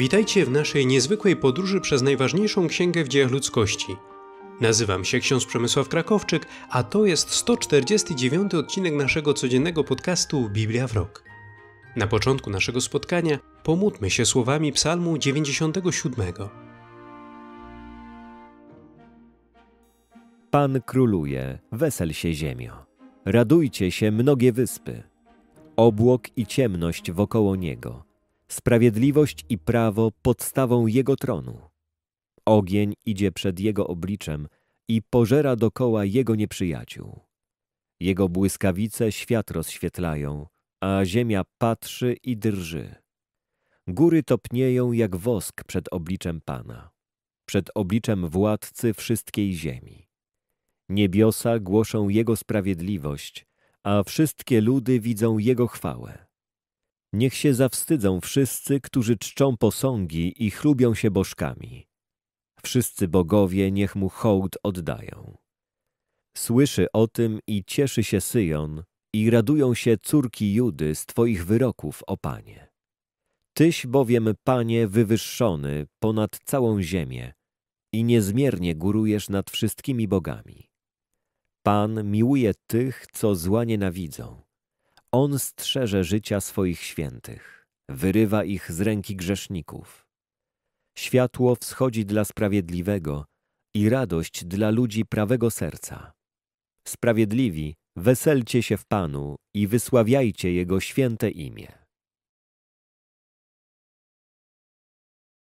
Witajcie w naszej niezwykłej podróży przez najważniejszą księgę w dziejach ludzkości. Nazywam się ksiądz Przemysław Krakowczyk, a to jest 149 odcinek naszego codziennego podcastu Biblia w rok. Na początku naszego spotkania pomódmy się słowami Psalmu 97. Pan króluje, wesel się ziemio. Radujcie się mnogie wyspy. Obłok i ciemność wokoło niego – sprawiedliwość i prawo podstawą jego tronu. Ogień idzie przed jego obliczem i pożera dokoła jego nieprzyjaciół. Jego błyskawice świat rozświetlają, a ziemia patrzy i drży. Góry topnieją jak wosk przed obliczem Pana, przed obliczem władcy wszystkiej ziemi. Niebiosa głoszą Jego sprawiedliwość, a wszystkie ludy widzą Jego chwałę. Niech się zawstydzą wszyscy, którzy czczą posągi i chlubią się bożkami. Wszyscy bogowie niech mu hołd oddają. Słyszy o tym i cieszy się Syjon, i radują się córki Judy z Twoich wyroków, o Panie. Tyś bowiem, Panie, wywyższony ponad całą ziemię i niezmiernie górujesz nad wszystkimi bogami. Pan miłuje tych, co zła nienawidzą on strzeże życia swoich świętych, wyrywa ich z ręki grzeszników. Światło wschodzi dla sprawiedliwego i radość dla ludzi prawego serca. Sprawiedliwi, weselcie się w Panu i wysławiajcie Jego święte imię.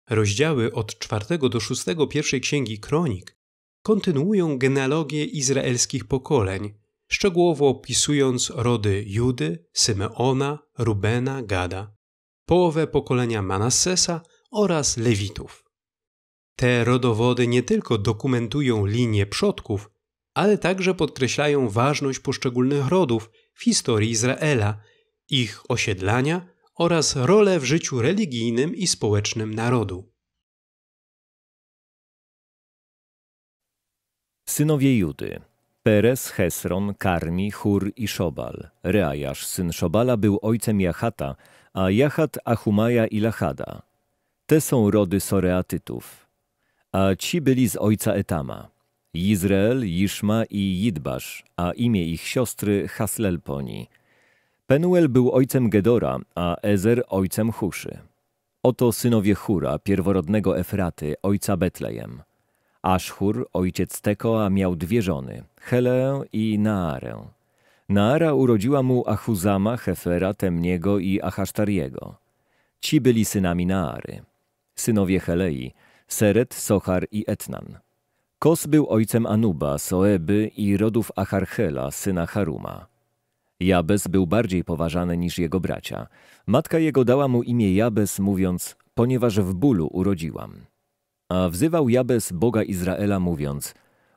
Rozdziały od czwartego do szóstego pierwszej księgi Kronik kontynuują genealogię izraelskich pokoleń, szczegółowo opisując rody Judy, Symeona, Rubena, Gada, połowę pokolenia Manassesa oraz Lewitów. Te rodowody nie tylko dokumentują linię przodków, ale także podkreślają ważność poszczególnych rodów w historii Izraela, ich osiedlania oraz rolę w życiu religijnym i społecznym narodu. Synowie Judy Perez, Hesron, Karmi, Hur i Szobal. Reajasz, syn Szobala, był ojcem Jachata, a Jachat Achumaja i Lachada. Te są rody Soreatytów. A ci byli z ojca Etama. Izrael, Iszma i Jidbasz, a imię ich siostry Haslelponi. Penuel był ojcem Gedora, a Ezer ojcem Huszy. Oto synowie Hura, pierworodnego Efraty, ojca Betlejem. Aszchur, ojciec Tekoa, miał dwie żony, Helę i Naarę. Naara urodziła mu Achuzama, Hefera, Temniego i Achasztariego. Ci byli synami Naary. Synowie Helei, Seret, Sochar i Etnan. Kos był ojcem Anuba, Soeby i rodów Acharchela, syna Haruma. Jabez był bardziej poważany niż jego bracia. Matka jego dała mu imię Jabez, mówiąc, ponieważ w bólu urodziłam. A wzywał Jabez Boga Izraela mówiąc,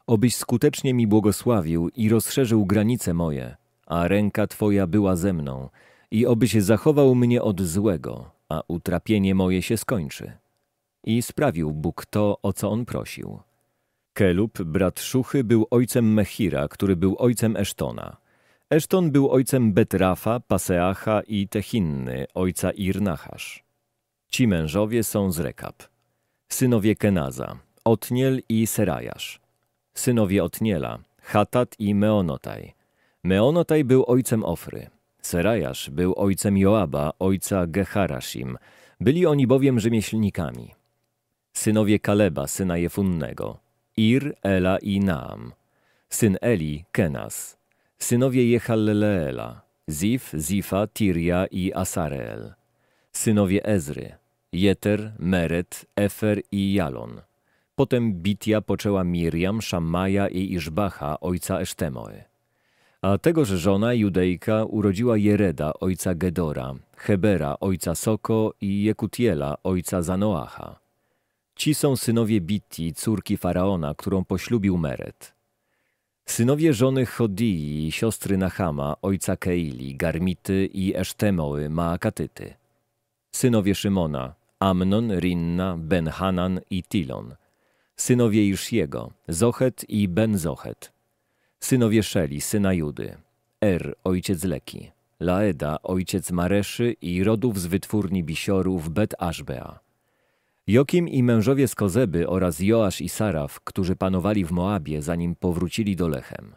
obyś skutecznie mi błogosławił i rozszerzył granice moje, a ręka Twoja była ze mną, i obyś zachował mnie od złego, a utrapienie moje się skończy. I sprawił Bóg to, o co on prosił. Kelub, brat Szuchy, był ojcem Mechira, który był ojcem Esztona. Eszton był ojcem Betrafa, Paseacha i Techinny, ojca Irnachasz. Ci mężowie są z Rekab. Synowie Kenaza, Otniel i Serajasz. Synowie Otniela, Hatat i Meonotaj. Meonotaj był ojcem Ofry. Serajasz był ojcem Joaba, ojca Geharaszim. Byli oni bowiem rzemieślnikami. Synowie Kaleba, syna Jefunnego. Ir, Ela i Naam. Syn Eli, Kenas. Synowie Jehalleleela. Zif, Zifa, Tiria i Asareel. Synowie Ezry, Jeter, Meret, Efer i Jalon. Potem Bitia poczęła Miriam, Szamaja i Iszbacha, ojca Esztemoy. A tegoż żona, Judejka, urodziła Jereda, ojca Gedora, Hebera, ojca Soko i Jekutiela, ojca Zanoacha. Ci są synowie Bitti, córki Faraona, którą poślubił Meret. Synowie żony Chodii, siostry Nahama, ojca Keili, Garmity i Esztemoły, Maakatyty. Synowie Szymona, Amnon, Rinna, Benhanan i Tilon. Synowie Ishiego, Zochet i ben Synowie Szeli, syna Judy. Er, ojciec Leki. Laeda, ojciec Mareszy i rodów z wytwórni bisiorów Bet-Ashbea. Jokim i mężowie z Kozeby oraz Joasz i Saraf, którzy panowali w Moabie, zanim powrócili do Lechem.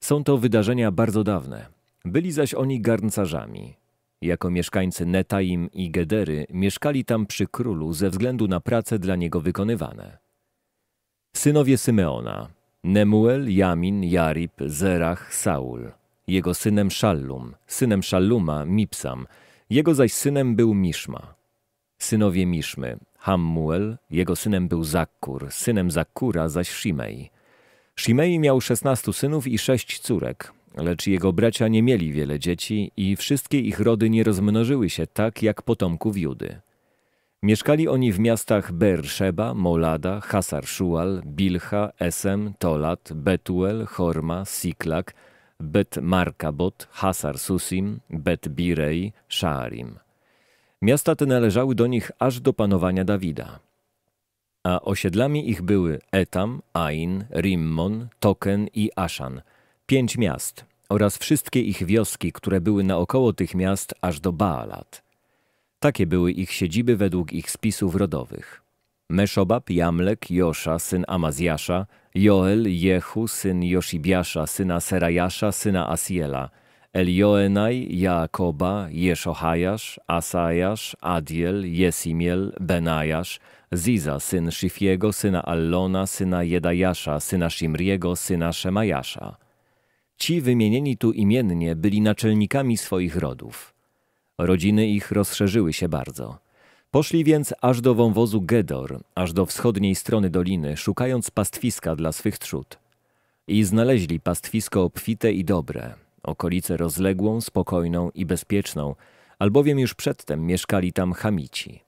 Są to wydarzenia bardzo dawne. Byli zaś oni garncarzami, jako mieszkańcy Netaim i Gedery mieszkali tam przy królu ze względu na prace dla niego wykonywane. Synowie Symeona Nemuel, Jamin, Jarib, Zerach, Saul. Jego synem Szallum, synem Szalluma Mipsam, jego zaś synem był Miszma. Synowie Miszmy Hammuel, jego synem był Zakkur, synem Zakkura zaś Shimei. Shimei miał szesnastu synów i sześć córek, Lecz jego bracia nie mieli wiele dzieci i wszystkie ich rody nie rozmnożyły się tak jak potomków Judy. Mieszkali oni w miastach Beersheba, Molada, Hasarszual, Bilha, Esem, Tolat, Betuel, Horma, Siklak, Bet Markabot, Hasar Susim, Bet Birej, Szarim. Miasta te należały do nich aż do panowania Dawida. A osiedlami ich były Etam, Ain, Rimmon, Token i Ashan – pięć miast oraz wszystkie ich wioski, które były naokoło tych miast aż do Baalat. Takie były ich siedziby według ich spisów rodowych. Meszobab, Jamlek, Josza, syn Amazjasza, Joel, Jehu, syn Josibiasza, syna Serajasza, syna Asiela, Elioenaj, Jakoba, Jeszochajasz, Asajasz, Adiel, Jesimiel, Benajasz, Ziza, syn Szyfiego, syna Allona, syna Jedajasza, syna Shimriego, syna Szemajasza. Ci wymienieni tu imiennie byli naczelnikami swoich rodów. Rodziny ich rozszerzyły się bardzo. Poszli więc aż do wąwozu Gedor, aż do wschodniej strony doliny, szukając pastwiska dla swych trzód. I znaleźli pastwisko obfite i dobre, okolicę rozległą, spokojną i bezpieczną, albowiem już przedtem mieszkali tam Hamici.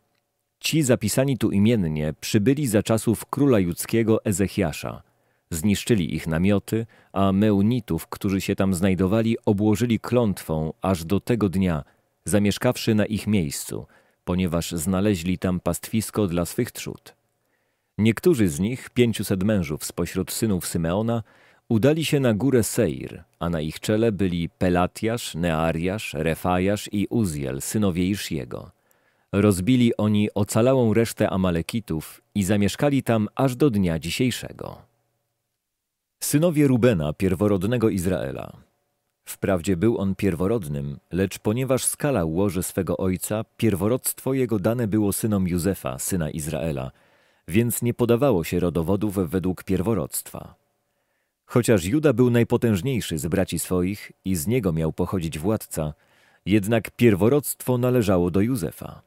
Ci zapisani tu imiennie przybyli za czasów króla judzkiego Ezechiasza – Zniszczyli ich namioty, a Meunitów, którzy się tam znajdowali, obłożyli klątwą aż do tego dnia, zamieszkawszy na ich miejscu, ponieważ znaleźli tam pastwisko dla swych trzód. Niektórzy z nich, pięciuset mężów spośród synów Symeona, udali się na górę Seir, a na ich czele byli Pelatiasz, Neariasz, Refajasz i Uziel, synowie Isziego. Rozbili oni ocalałą resztę Amalekitów i zamieszkali tam aż do dnia dzisiejszego. Synowie Rubena, pierworodnego Izraela. Wprawdzie był on pierworodnym, lecz ponieważ skalał łoże swego ojca, pierworodstwo jego dane było synom Józefa, syna Izraela, więc nie podawało się rodowodów według pierworodstwa. Chociaż Juda był najpotężniejszy z braci swoich i z niego miał pochodzić władca, jednak pierworodstwo należało do Józefa.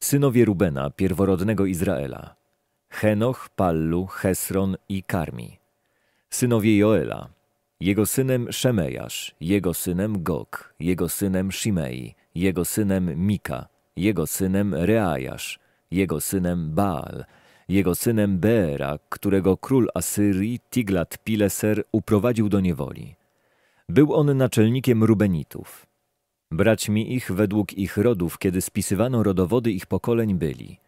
Synowie Rubena, pierworodnego Izraela. Henoch, Pallu, Hesron i Karmi. Synowie Joela. Jego synem Szemejasz, jego synem Gog, jego synem Shimei, jego synem Mika, jego synem Reajasz, jego synem Baal, jego synem Beera, którego król Asyrii Tiglat-Pileser uprowadził do niewoli. Był on naczelnikiem Rubenitów. Braćmi ich według ich rodów, kiedy spisywano rodowody ich pokoleń byli –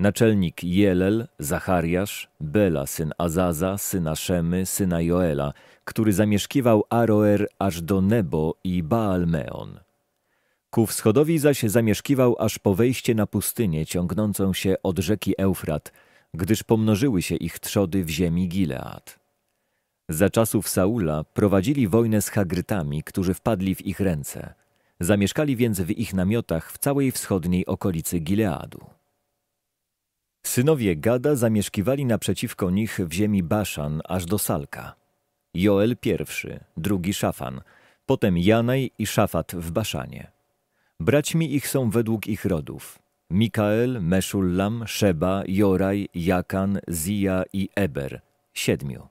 Naczelnik Jelel, Zachariasz, Bela, syn Azaza, syna Szemy, syna Joela, który zamieszkiwał Aroer aż do Nebo i Baalmeon. Ku wschodowi zaś zamieszkiwał aż po wejście na pustynię ciągnącą się od rzeki Eufrat, gdyż pomnożyły się ich trzody w ziemi Gilead. Za czasów Saula prowadzili wojnę z Hagrytami, którzy wpadli w ich ręce. Zamieszkali więc w ich namiotach w całej wschodniej okolicy Gileadu. Synowie Gada zamieszkiwali naprzeciwko nich w ziemi Baszan aż do Salka. Joel I, drugi Szafan, potem Janaj i Szafat w Baszanie. Braćmi ich są według ich rodów. Mikael, Meszullam, Szeba, Joraj, Jakan, Zija i Eber, siedmiu.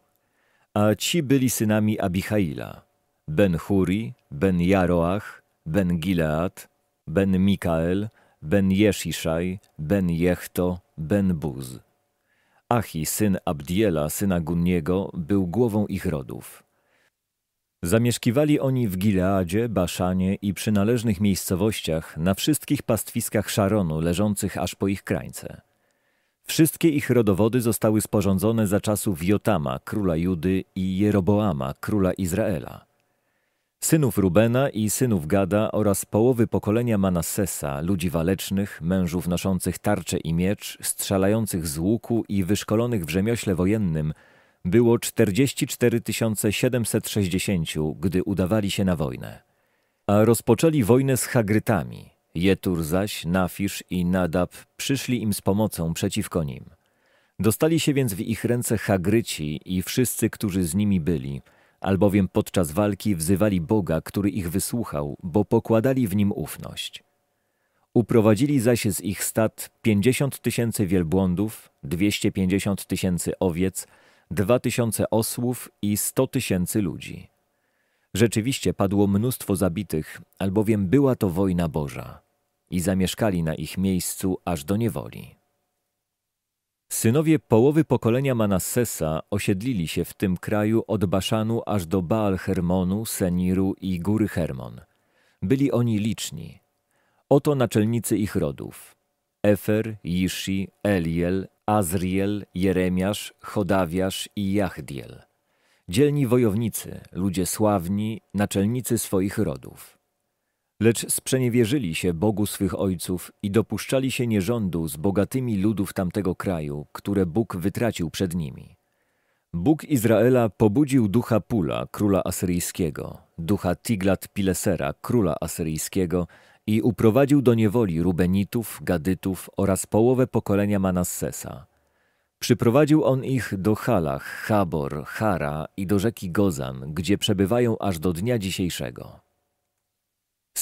A ci byli synami Abichaila, Ben Huri, Ben Jaroach, Ben Gilead, Ben Mikael, Ben Jesziszaj, Ben Jechto, Ben Buz. Achi, syn Abdiela, syna Gunniego, był głową ich rodów. Zamieszkiwali oni w Gileadzie, Baszanie i przynależnych miejscowościach na wszystkich pastwiskach Szaronu leżących aż po ich krańce. Wszystkie ich rodowody zostały sporządzone za czasów Jotama, króla Judy i Jeroboama, króla Izraela synów Rubena i synów Gada oraz połowy pokolenia Manassesa, ludzi walecznych, mężów noszących tarcze i miecz, strzelających z łuku i wyszkolonych w rzemiośle wojennym, było 44 760, gdy udawali się na wojnę. A rozpoczęli wojnę z Hagrytami. Jetur zaś, Nafisz i Nadab przyszli im z pomocą przeciwko nim. Dostali się więc w ich ręce Hagryci i wszyscy, którzy z nimi byli – albowiem podczas walki wzywali Boga, który ich wysłuchał, bo pokładali w nim ufność. Uprowadzili zaś z ich stad pięćdziesiąt tysięcy wielbłądów, dwieście pięćdziesiąt tysięcy owiec, dwa tysiące osłów i sto tysięcy ludzi. Rzeczywiście padło mnóstwo zabitych, albowiem była to wojna Boża i zamieszkali na ich miejscu aż do niewoli. Synowie połowy pokolenia Manassesa osiedlili się w tym kraju od Baszanu aż do Baal Hermonu, Seniru i Góry Hermon. Byli oni liczni. Oto naczelnicy ich rodów. Efer, Jishi, Eliel, Azriel, Jeremiasz, Chodawiasz i Jachdiel. Dzielni wojownicy, ludzie sławni, naczelnicy swoich rodów. Lecz sprzeniewierzyli się Bogu swych ojców i dopuszczali się nierządu z bogatymi ludów tamtego kraju, które Bóg wytracił przed nimi. Bóg Izraela pobudził ducha Pula, króla asyryjskiego, ducha Tiglat-Pilesera, króla asyryjskiego i uprowadził do niewoli Rubenitów, Gadytów oraz połowę pokolenia Manassesa. Przyprowadził on ich do Halach, Chabor, Hara i do rzeki Gozan, gdzie przebywają aż do dnia dzisiejszego.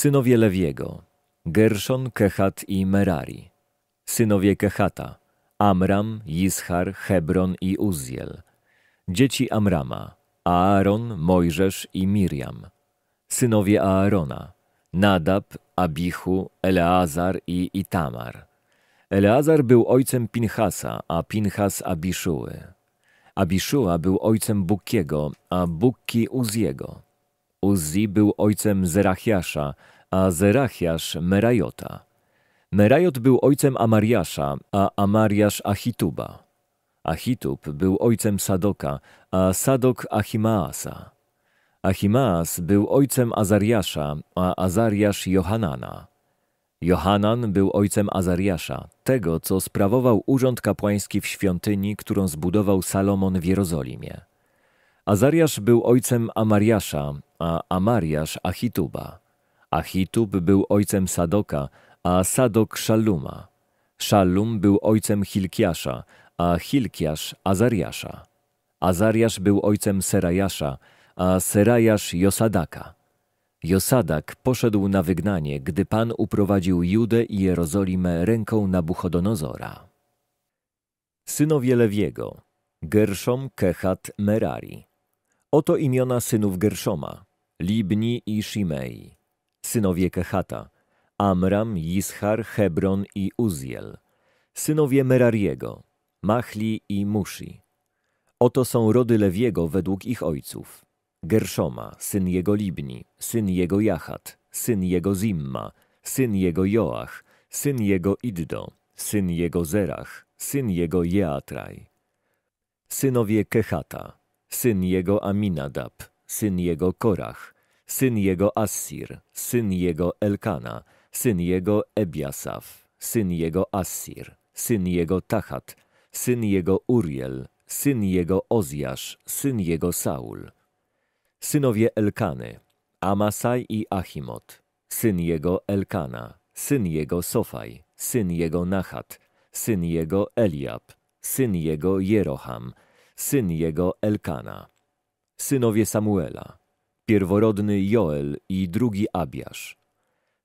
Synowie Lewiego, Gerszon, Kehat i Merari. Synowie Kehata, Amram, Ishar, Hebron i Uziel. Dzieci Amrama, Aaron, Mojżesz i Miriam. Synowie Aarona, Nadab, Abichu, Eleazar i Itamar. Eleazar był ojcem Pinchasa, a Pinchas Abiszuły. Abiszuła był ojcem Bukiego, a Bukki Uziego. Uzi był ojcem Zerachiasza, a Zerachiasz Merajota. Merajot był ojcem Amariasza, a Amariasz Achituba. Achitub był ojcem Sadoka, a Sadok Achimaasa. Achimaas był ojcem Azariasza, a Azariasz Johanana. Johanan był ojcem Azariasza, tego, co sprawował urząd kapłański w świątyni, którą zbudował Salomon w Jerozolimie. Azariasz był ojcem Amariasza, a Amariasz Achituba. Achitub był ojcem Sadoka, a Sadok Szalluma. Szallum był ojcem Hilkiasza, a Hilkiasz Azariasza. Azariasz był ojcem Serajasza, a Serajasz Josadaka. Josadak poszedł na wygnanie, gdy Pan uprowadził Judę i Jerozolimę ręką Nabuchodonozora. Synowie Lewiego Gerszom, Kehat, Merari. Oto imiona synów Gerszoma, Libni i Shimei, synowie Kehata, Amram, Ishar, Hebron i Uziel, synowie Merariego, Machli i Mushi. Oto są rody Lewiego według ich ojców. Gerszoma, syn jego Libni, syn jego Jachat, syn jego Zimma, syn jego Joach, syn jego Iddo, syn jego Zerach, syn jego Jeatraj. Synowie Kehata, syn jego Aminadab, syn jego Korach, syn jego Assir, syn jego Elkana, syn jego Ebiasaf, syn jego Assir, syn jego Tahat, syn jego Uriel, syn jego Ozjasz, syn jego Saul. Synowie Elkany, Amasaj i Achimot, syn jego Elkana, syn jego Sofaj, syn jego Nachat, syn jego Eliab, syn jego Jeroham, syn jego Elkana, synowie Samuela, pierworodny Joel i drugi Abiasz,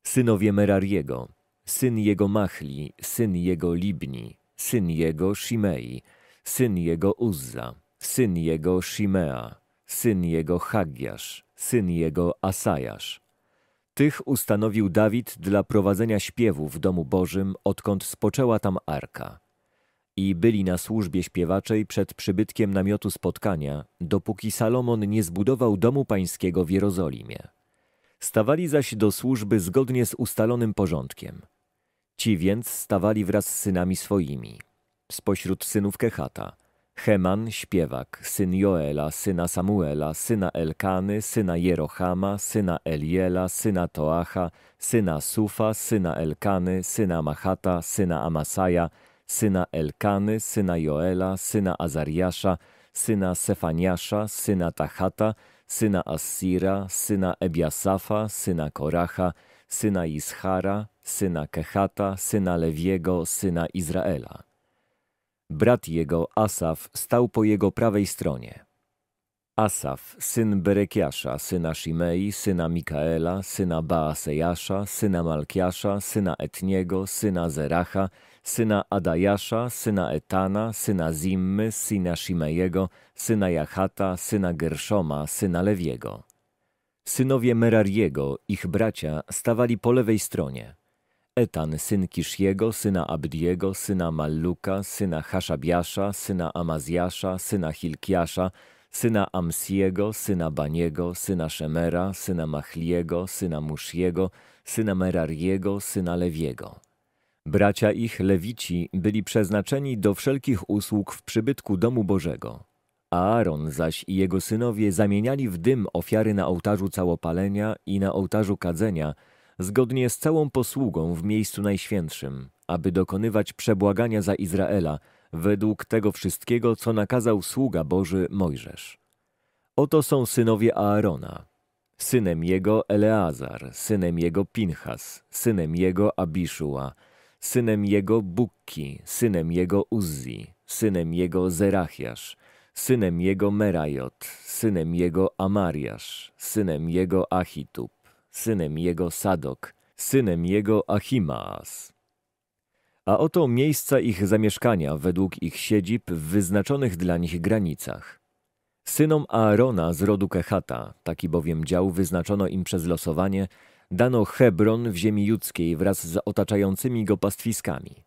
synowie Merariego, syn jego Machli, syn jego Libni, syn jego Shimei, syn jego Uzza, syn jego Shimea, syn jego Hagiasz, syn jego Asajasz. Tych ustanowił Dawid dla prowadzenia śpiewu w domu Bożym, odkąd spoczęła tam arka i byli na służbie śpiewaczej przed przybytkiem namiotu spotkania, dopóki Salomon nie zbudował domu pańskiego w Jerozolimie. Stawali zaś do służby zgodnie z ustalonym porządkiem. Ci więc stawali wraz z synami swoimi. Spośród synów Kehata – Heman, śpiewak, syn Joela, syna Samuela, syna Elkany, syna Jerochama, syna Eliela, syna Toacha, syna Sufa, syna Elkany, syna Machata, syna Amasaja, syna Elkany, syna Joela, syna Azariasza, syna Sefaniasza, syna Tahata, syna Assira, syna Ebiasafa, syna Koracha, syna Ischara, syna Kehata, syna Lewiego, syna Izraela. Brat jego, Asaf, stał po jego prawej stronie. Asaf, syn Berekiasza, syna Shimei, syna Mikaela, syna Baasejasza, syna Malkiasza, syna Etniego, syna Zeracha, syna Adajasza, syna Etana, syna Zimmy, syna Shimejego, syna Jachata, syna Gershoma, syna Lewiego. Synowie Merariego, ich bracia, stawali po lewej stronie. Etan, syn Kishiego, syna Abdiego, syna Malluka, syna Haszabiasza, syna Amazjasza, syna Hilkiasza, syna Amsiego, syna Baniego, syna Szemera, syna Machliego, syna Musziego, syna Merariego, syna Lewiego. Bracia ich, lewici, byli przeznaczeni do wszelkich usług w przybytku domu Bożego. Aaron zaś i jego synowie zamieniali w dym ofiary na ołtarzu całopalenia i na ołtarzu kadzenia, zgodnie z całą posługą w miejscu najświętszym, aby dokonywać przebłagania za Izraela, według tego wszystkiego, co nakazał sługa Boży Mojżesz. Oto są synowie Aarona, synem jego Eleazar, synem jego Pinchas, synem jego Abishua, synem jego Bukki, synem jego Uzzi, synem jego Zerachiasz, synem jego Merajot, synem jego Amariasz, synem jego Achitub, synem jego Sadok, synem jego Achimaas. A oto miejsca ich zamieszkania według ich siedzib w wyznaczonych dla nich granicach. Synom Aarona z rodu Kehata, taki bowiem dział wyznaczono im przez losowanie – Dano Hebron w ziemi judzkiej wraz z otaczającymi go pastwiskami.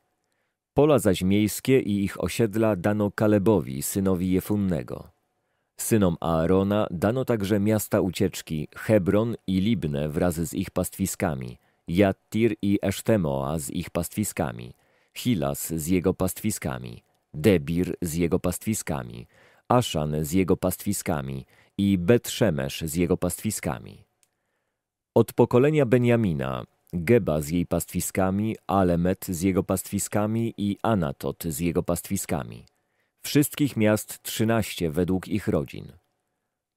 Pola zaś miejskie i ich osiedla dano Kalebowi, synowi Jefunnego. Synom Aarona dano także miasta ucieczki Hebron i Libne wraz z ich pastwiskami, Jattir i Esztemoa z ich pastwiskami, Hilas z jego pastwiskami, Debir z jego pastwiskami, Aszan z jego pastwiskami i Betrzemesz z jego pastwiskami. Od pokolenia Benjamina, Geba z jej pastwiskami, Alemet z jego pastwiskami i Anatot z jego pastwiskami. Wszystkich miast trzynaście według ich rodzin.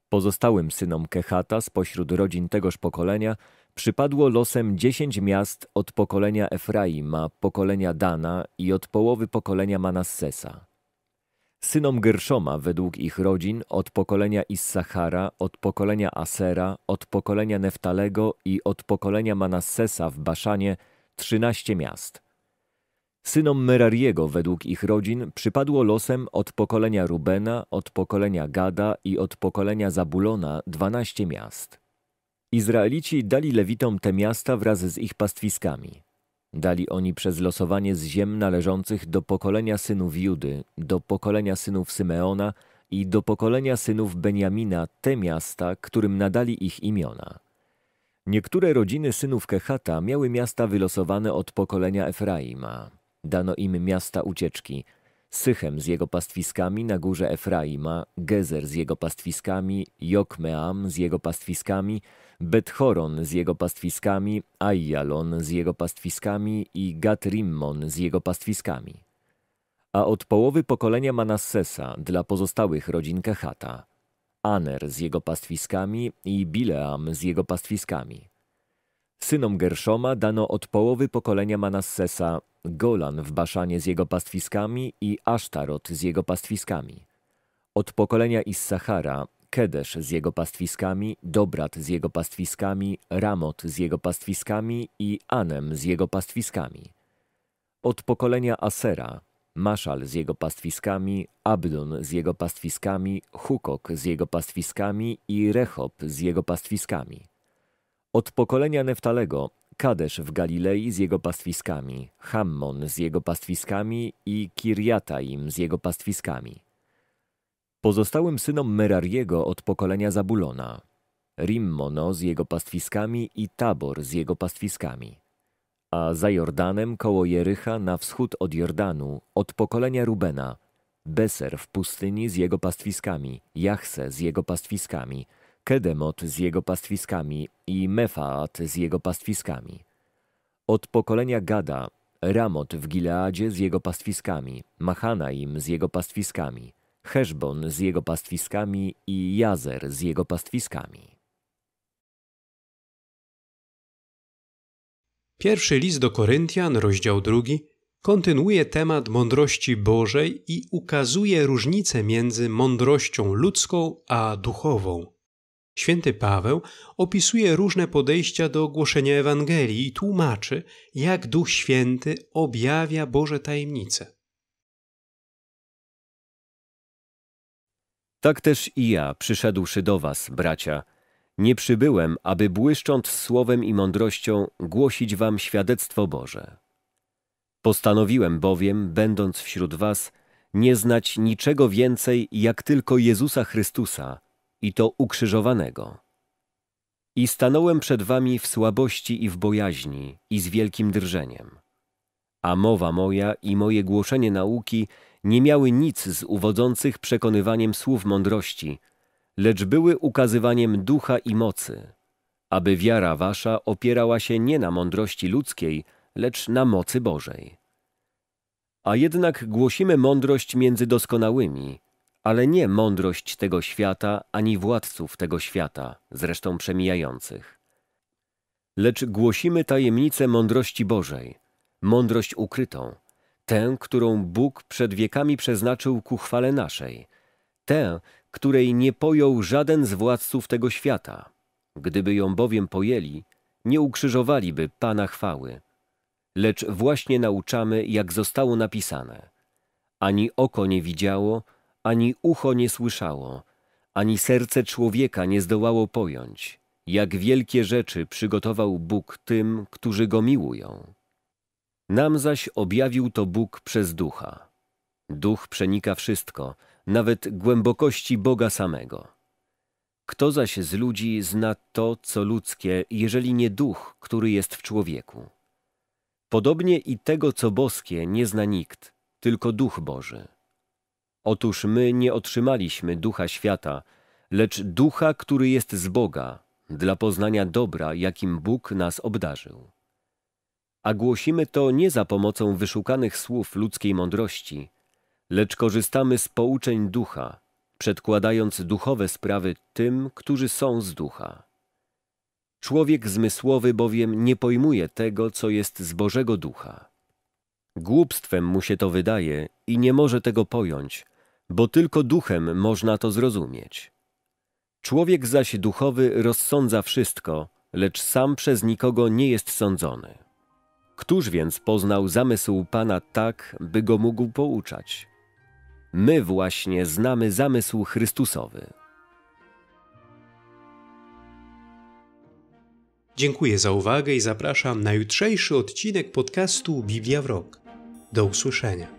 Pozostałym synom Kehata spośród rodzin tegoż pokolenia przypadło losem dziesięć miast od pokolenia Efraima, pokolenia Dana i od połowy pokolenia Manassesa. Synom Gerszoma według ich rodzin od pokolenia Issachara, od pokolenia Asera, od pokolenia Neftalego i od pokolenia Manassesa w Baszanie trzynaście miast. Synom Merariego według ich rodzin przypadło losem od pokolenia Rubena, od pokolenia Gada i od pokolenia Zabulona dwanaście miast. Izraelici dali Lewitom te miasta wraz z ich pastwiskami. Dali oni przez losowanie z ziem należących do pokolenia synów Judy, do pokolenia synów Symeona i do pokolenia synów Beniamina te miasta, którym nadali ich imiona. Niektóre rodziny synów Kehata miały miasta wylosowane od pokolenia Efraima. Dano im miasta ucieczki – Sychem z jego pastwiskami na górze Efraima, Gezer z jego pastwiskami, Jokmeam z jego pastwiskami, Bethoron z jego pastwiskami, Aijalon z jego pastwiskami i Gatrimmon z jego pastwiskami. A od połowy pokolenia Manassesa dla pozostałych rodzin Kehata, Aner z jego pastwiskami i Bileam z jego pastwiskami. Synom Gerszoma dano od połowy pokolenia Manassesa Golan w Baszanie z jego pastwiskami i Asztarot z jego pastwiskami. Od pokolenia Issachara Kedesz z jego pastwiskami, Dobrat z jego pastwiskami, Ramot z jego pastwiskami i Anem z jego pastwiskami. Od pokolenia Asera Maszal z jego pastwiskami, Abdon z jego pastwiskami, Hukok z jego pastwiskami i Rechob z jego pastwiskami. Od pokolenia Neftalego Kadesz w Galilei z jego pastwiskami, Hammon z jego pastwiskami i Kiriataim z jego pastwiskami. Pozostałym synom Merariego od pokolenia Zabulona, Rimmono z jego pastwiskami i Tabor z jego pastwiskami. A za Jordanem koło Jericha na wschód od Jordanu od pokolenia Rubena, Beser w pustyni z jego pastwiskami, Jachse z jego pastwiskami – Kedemot z jego pastwiskami i Mefaat z jego pastwiskami. Od pokolenia Gada, Ramot w Gileadzie z jego pastwiskami, Machanaim z jego pastwiskami, Heszbon z jego pastwiskami i Jazer z jego pastwiskami. Pierwszy list do Koryntian, rozdział drugi, kontynuuje temat mądrości Bożej i ukazuje różnicę między mądrością ludzką a duchową. Święty Paweł opisuje różne podejścia do głoszenia Ewangelii i tłumaczy, jak Duch Święty objawia Boże tajemnice. Tak też i ja, przyszedłszy do was, bracia, nie przybyłem, aby błyszcząc słowem i mądrością głosić wam świadectwo Boże. Postanowiłem bowiem, będąc wśród was, nie znać niczego więcej jak tylko Jezusa Chrystusa – i to ukrzyżowanego. I stanąłem przed wami w słabości i w bojaźni i z wielkim drżeniem. A mowa moja i moje głoszenie nauki nie miały nic z uwodzących przekonywaniem słów mądrości, lecz były ukazywaniem ducha i mocy, aby wiara wasza opierała się nie na mądrości ludzkiej, lecz na mocy Bożej. A jednak głosimy mądrość między doskonałymi, ale nie mądrość tego świata ani władców tego świata, zresztą przemijających. Lecz głosimy tajemnicę mądrości Bożej, mądrość ukrytą, tę, którą Bóg przed wiekami przeznaczył ku chwale naszej, tę, której nie pojął żaden z władców tego świata. Gdyby ją bowiem pojęli, nie ukrzyżowaliby Pana chwały. Lecz właśnie nauczamy, jak zostało napisane. Ani oko nie widziało, ani ucho nie słyszało, ani serce człowieka nie zdołało pojąć, jak wielkie rzeczy przygotował Bóg tym, którzy Go miłują. Nam zaś objawił to Bóg przez Ducha. Duch przenika wszystko, nawet głębokości Boga samego. Kto zaś z ludzi zna to, co ludzkie, jeżeli nie duch, który jest w człowieku? Podobnie i tego, co boskie, nie zna nikt, tylko Duch Boży. Otóż my nie otrzymaliśmy ducha świata, lecz ducha, który jest z Boga, dla poznania dobra, jakim Bóg nas obdarzył. A głosimy to nie za pomocą wyszukanych słów ludzkiej mądrości, lecz korzystamy z pouczeń ducha, przedkładając duchowe sprawy tym, którzy są z ducha. Człowiek zmysłowy bowiem nie pojmuje tego, co jest z Bożego Ducha. Głupstwem mu się to wydaje i nie może tego pojąć, bo tylko duchem można to zrozumieć. Człowiek zaś duchowy rozsądza wszystko, lecz sam przez nikogo nie jest sądzony. Któż więc poznał zamysł Pana tak, by go mógł pouczać? My właśnie znamy zamysł Chrystusowy. Dziękuję za uwagę i zapraszam na jutrzejszy odcinek podcastu Biblia w Rok. Do usłyszenia.